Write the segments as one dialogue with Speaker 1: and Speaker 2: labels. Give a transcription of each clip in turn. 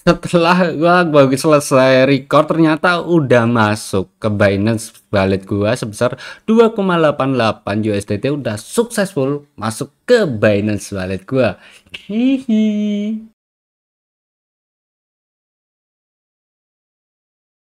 Speaker 1: setelah gua bagi selesai record ternyata udah masuk ke Binance wallet gua sebesar 2,88 USDT udah successful masuk ke Binance wallet gua hihi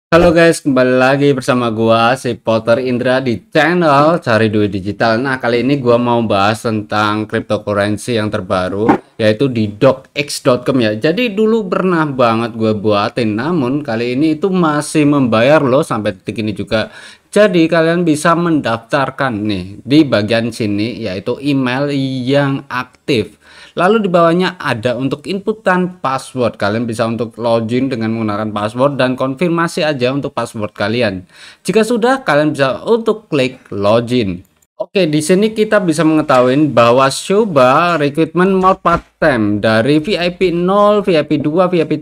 Speaker 1: Halo guys, kembali lagi bersama gua si Potter Indra di channel Cari Duit Digital. Nah, kali ini gua mau bahas tentang cryptocurrency yang terbaru yaitu di docx.com ya. Jadi dulu pernah banget gua buatin, namun kali ini itu masih membayar loh sampai detik ini juga. Jadi kalian bisa mendaftarkan nih di bagian sini yaitu email yang aktif. Lalu di bawahnya ada untuk inputan password. Kalian bisa untuk login dengan menggunakan password dan konfirmasi aja untuk password kalian. Jika sudah, kalian bisa untuk klik login. Oke, di sini kita bisa mengetahui bahwa Shuba recruitment mode part time dari VIP 0, VIP 2, VIP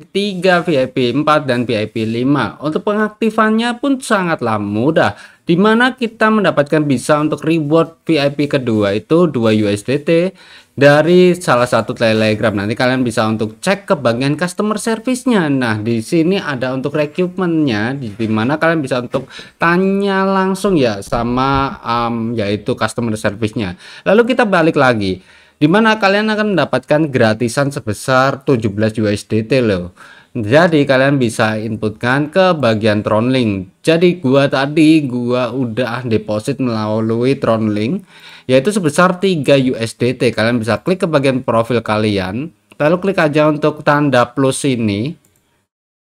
Speaker 1: 3, VIP 4 dan VIP 5. Untuk pengaktifannya pun sangatlah mudah di mana kita mendapatkan bisa untuk reward VIP kedua itu 2 USDT dari salah satu Telegram. Nanti kalian bisa untuk cek ke bagian customer service-nya. Nah, di sini ada untuk recruitment-nya di mana kalian bisa untuk tanya langsung ya sama um, yaitu customer service-nya. Lalu kita balik lagi di mana kalian akan mendapatkan gratisan sebesar 17 USDT loh. Jadi kalian bisa inputkan ke bagian Tronlink. Jadi gua tadi gua udah deposit melalui Tronlink yaitu sebesar 3 USDT. Kalian bisa klik ke bagian profil kalian, lalu klik aja untuk tanda plus ini.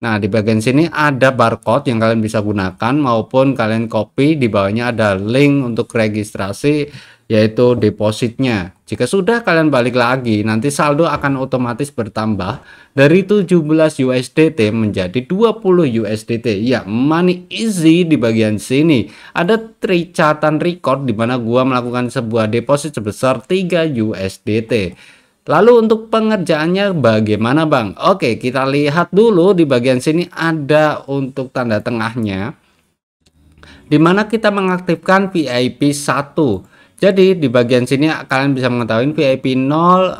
Speaker 1: Nah, di bagian sini ada barcode yang kalian bisa gunakan maupun kalian copy di bawahnya ada link untuk registrasi yaitu depositnya. Jika sudah kalian balik lagi, nanti saldo akan otomatis bertambah dari 17 USDT menjadi 20 USDT. Ya, money easy di bagian sini. Ada tricatan record di mana gua melakukan sebuah deposit sebesar 3 USDT. Lalu untuk pengerjaannya bagaimana Bang? Oke, kita lihat dulu di bagian sini ada untuk tanda tengahnya. Di mana kita mengaktifkan VIP 1. Jadi di bagian sini kalian bisa mengetahui VIP 0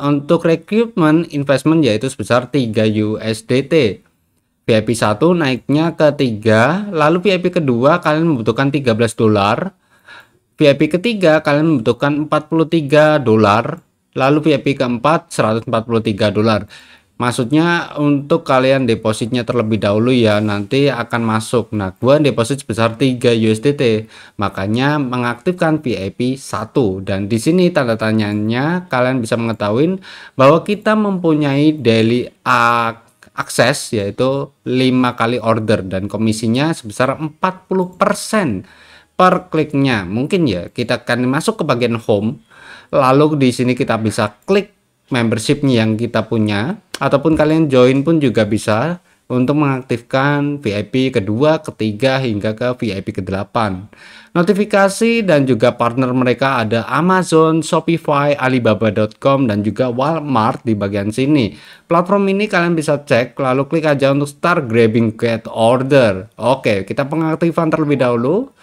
Speaker 1: untuk recruitment investment yaitu sebesar 3 USDT. VIP 1 naiknya ke 3, lalu VIP kedua kalian membutuhkan 13 dolar. VIP ketiga kalian membutuhkan 43 dolar Lalu VIP keempat 143 dolar. Maksudnya untuk kalian depositnya terlebih dahulu ya nanti akan masuk. Nah, gua deposit sebesar 3 USDT. Makanya mengaktifkan VIP 1 dan di sini tanda tanyanya kalian bisa mengetahui bahwa kita mempunyai daily akses yaitu 5 kali order dan komisinya sebesar 40% per kliknya. Mungkin ya kita akan masuk ke bagian home Lalu di sini kita bisa klik membership yang kita punya ataupun kalian join pun juga bisa untuk mengaktifkan VIP kedua, ketiga, hingga ke VIP ke-8. Notifikasi dan juga partner mereka ada Amazon, Shopify, Alibaba.com, dan juga Walmart di bagian sini. Platform ini kalian bisa cek, lalu klik aja untuk start grabbing get order. Oke, kita pengaktifan terlebih dahulu.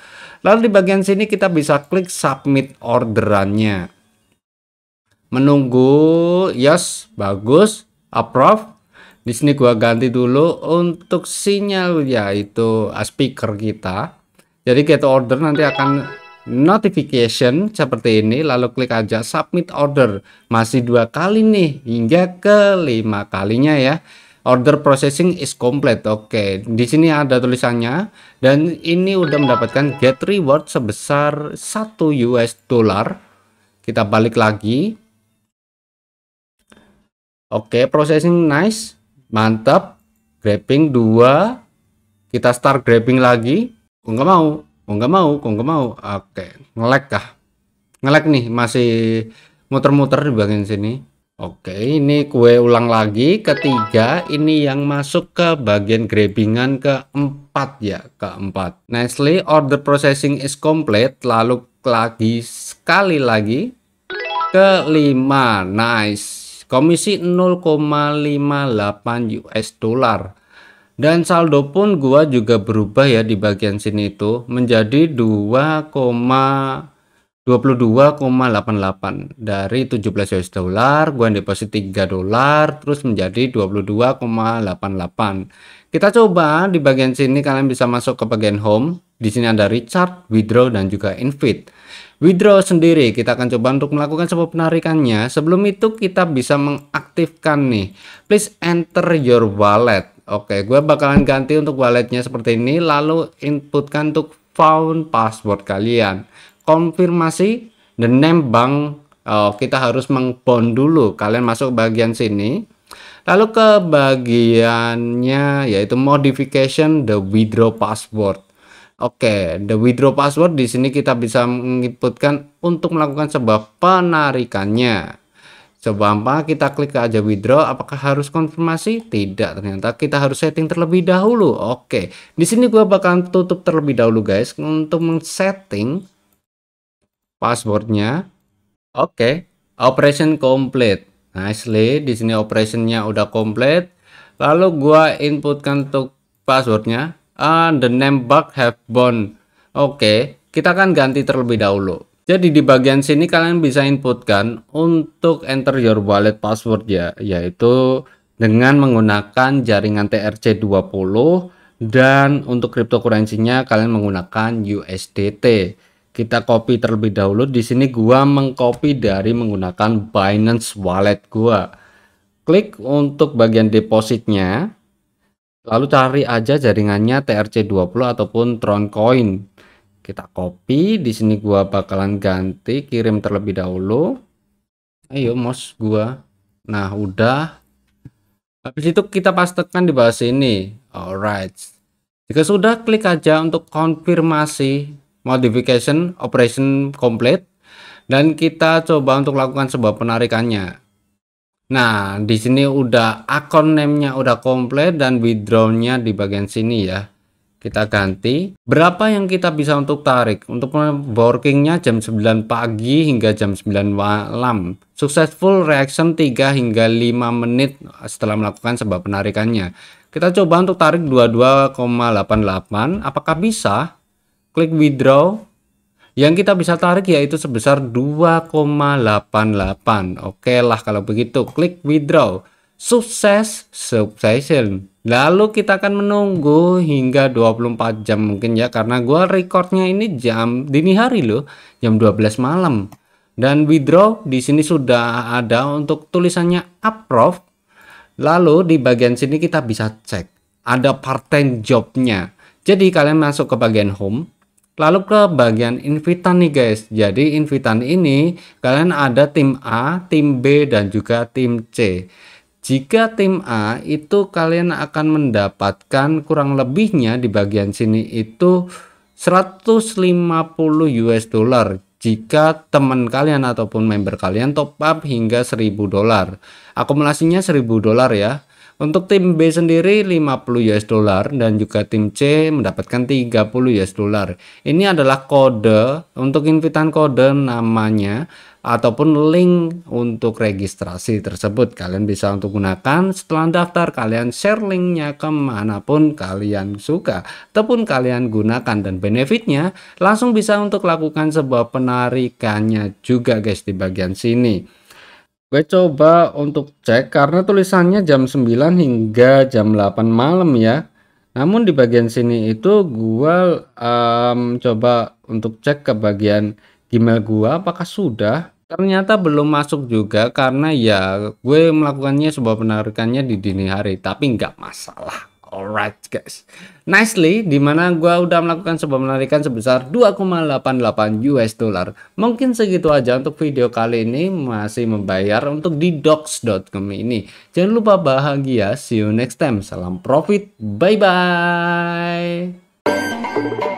Speaker 1: Lalu di bagian sini kita bisa klik submit orderannya menunggu yes bagus approve di sini gua ganti dulu untuk sinyal yaitu speaker kita jadi get order nanti akan notification seperti ini lalu klik aja submit order masih dua kali nih hingga kelima kalinya ya order processing is complete. Oke, okay. di sini ada tulisannya dan ini udah mendapatkan get reward sebesar 1 US dollar. Kita balik lagi. Oke, okay, processing nice. Mantap. Grabbing 2. Kita start grabbing lagi. Kok nggak mau? Kok nggak mau? Kok nggak mau? Oke, okay. kah? Ngelag nih, masih muter-muter di bagian sini. Oke, okay, ini kue ulang lagi. Ketiga, ini yang masuk ke bagian grabbingan keempat ya, keempat. Nicely, order processing is complete. Lalu lagi sekali lagi. Kelima, nice Komisi 0,58 US dollar. Dan saldo pun gua juga berubah ya di bagian sini itu menjadi 2,22,88 dari 17 US dollar gua deposit 3 dolar terus menjadi 22,88. Kita coba di bagian sini kalian bisa masuk ke bagian home di sini ada recharge, Withdraw, dan juga Invite. Withdraw sendiri kita akan coba untuk melakukan sebuah penarikannya. Sebelum itu kita bisa mengaktifkan nih. Please enter your wallet. Oke, gue bakalan ganti untuk walletnya seperti ini. Lalu inputkan untuk found password kalian. Konfirmasi the name bank. Oh, kita harus mengpon dulu. Kalian masuk bagian sini. Lalu ke bagiannya yaitu modification the withdraw password. Oke, okay, the withdraw password di sini kita bisa menginputkan untuk melakukan sebuah penarikannya. Coba kita klik aja withdraw, apakah harus konfirmasi? Tidak, ternyata kita harus setting terlebih dahulu. Oke, okay. di sini gua bakal tutup terlebih dahulu guys untuk men-setting passwordnya. Oke, okay. operation complete. Nicely, di sini operationnya udah complete. Lalu gua inputkan untuk passwordnya uh, the name bug have born. Oke, okay, kita akan ganti terlebih dahulu. Jadi di bagian sini kalian bisa inputkan untuk enter your wallet password ya, yaitu dengan menggunakan jaringan TRC20 dan untuk cryptocurrency-nya kalian menggunakan USDT. Kita copy terlebih dahulu. Di sini gua mengcopy dari menggunakan Binance Wallet gua. Klik untuk bagian depositnya. Lalu cari aja jaringannya TRC20 ataupun Troncoin. Kita copy, di sini gua bakalan ganti kirim terlebih dahulu. Ayo mos gua. Nah, udah. Habis itu kita pastekan di bawah sini. Alright. Jika sudah klik aja untuk konfirmasi modification operation complete dan kita coba untuk lakukan sebuah penarikannya. Nah, di sini udah akun name-nya udah komplit dan withdraw-nya di bagian sini ya. Kita ganti. Berapa yang kita bisa untuk tarik? Untuk working-nya jam 9 pagi hingga jam 9 malam. Successful reaction 3 hingga 5 menit setelah melakukan sebab penarikannya. Kita coba untuk tarik 22,88. Apakah bisa? Klik withdraw. Yang kita bisa tarik yaitu sebesar 2,88. Oke lah kalau begitu klik withdraw. Sukses subscription Lalu kita akan menunggu hingga 24 jam mungkin ya karena gua recordnya ini jam dini hari loh, jam 12 malam. Dan withdraw di sini sudah ada untuk tulisannya approve. Lalu di bagian sini kita bisa cek ada part-time jobnya. Jadi kalian masuk ke bagian home, Lalu ke bagian invitan nih guys. Jadi invitan ini kalian ada tim A, tim B dan juga tim C. Jika tim A itu kalian akan mendapatkan kurang lebihnya di bagian sini itu 150 US dollar jika teman kalian ataupun member kalian top up hingga 1000 dolar. Akumulasinya 1000 dolar ya. Untuk tim B sendiri 50 US dollar dan juga tim C mendapatkan 30 US dollar. Ini adalah kode untuk invitan kode namanya ataupun link untuk registrasi tersebut. Kalian bisa untuk gunakan setelah daftar kalian share linknya kemanapun kalian suka ataupun kalian gunakan dan benefitnya langsung bisa untuk lakukan sebuah penarikannya juga guys di bagian sini. Gue coba untuk cek karena tulisannya jam 9 hingga jam 8 malam ya. Namun di bagian sini itu gue um, coba untuk cek ke bagian Gmail gue apakah sudah ternyata belum masuk juga karena ya gue melakukannya sebuah penarikannya di dini hari tapi nggak masalah Alright guys, nicely dimana gue udah melakukan sebuah melarikan sebesar 2,88 US dollar. Mungkin segitu aja untuk video kali ini masih membayar untuk di docs.com ini. Jangan lupa bahagia, see you next time. Salam profit, bye bye.